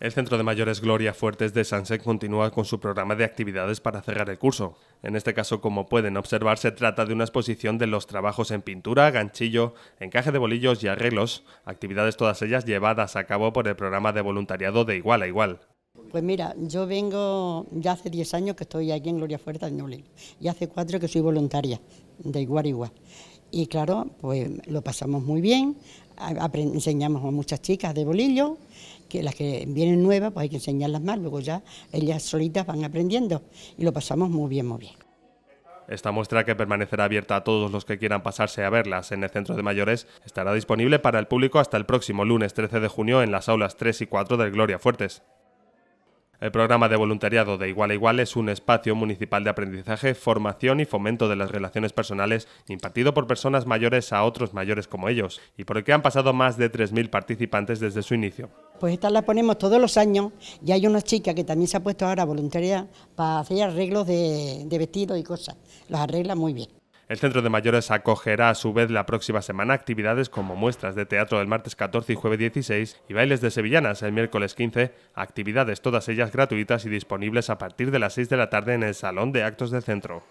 El Centro de Mayores Gloria Fuertes de Sunset continúa con su programa de actividades para cerrar el curso. En este caso, como pueden observar, se trata de una exposición de los trabajos en pintura, ganchillo, encaje de bolillos y arreglos, actividades todas ellas llevadas a cabo por el programa de voluntariado de igual a igual. Pues mira, yo vengo, ya hace 10 años que estoy aquí en Gloria Fuertes de y hace 4 que soy voluntaria de igual a igual y claro, pues lo pasamos muy bien, enseñamos a muchas chicas de bolillo, que las que vienen nuevas pues hay que enseñarlas más, luego ya ellas solitas van aprendiendo y lo pasamos muy bien, muy bien. Esta muestra, que permanecerá abierta a todos los que quieran pasarse a verlas en el Centro de Mayores, estará disponible para el público hasta el próximo lunes 13 de junio en las aulas 3 y 4 del Gloria Fuertes. El programa de voluntariado de Igual a Igual es un espacio municipal de aprendizaje, formación y fomento de las relaciones personales impartido por personas mayores a otros mayores como ellos y por el que han pasado más de 3.000 participantes desde su inicio. Pues estas la ponemos todos los años y hay una chica que también se ha puesto ahora voluntaria para hacer arreglos de, de vestidos y cosas. Los arregla muy bien. El centro de mayores acogerá a su vez la próxima semana actividades como muestras de teatro el martes 14 y jueves 16 y bailes de sevillanas el miércoles 15, actividades todas ellas gratuitas y disponibles a partir de las 6 de la tarde en el Salón de Actos del Centro.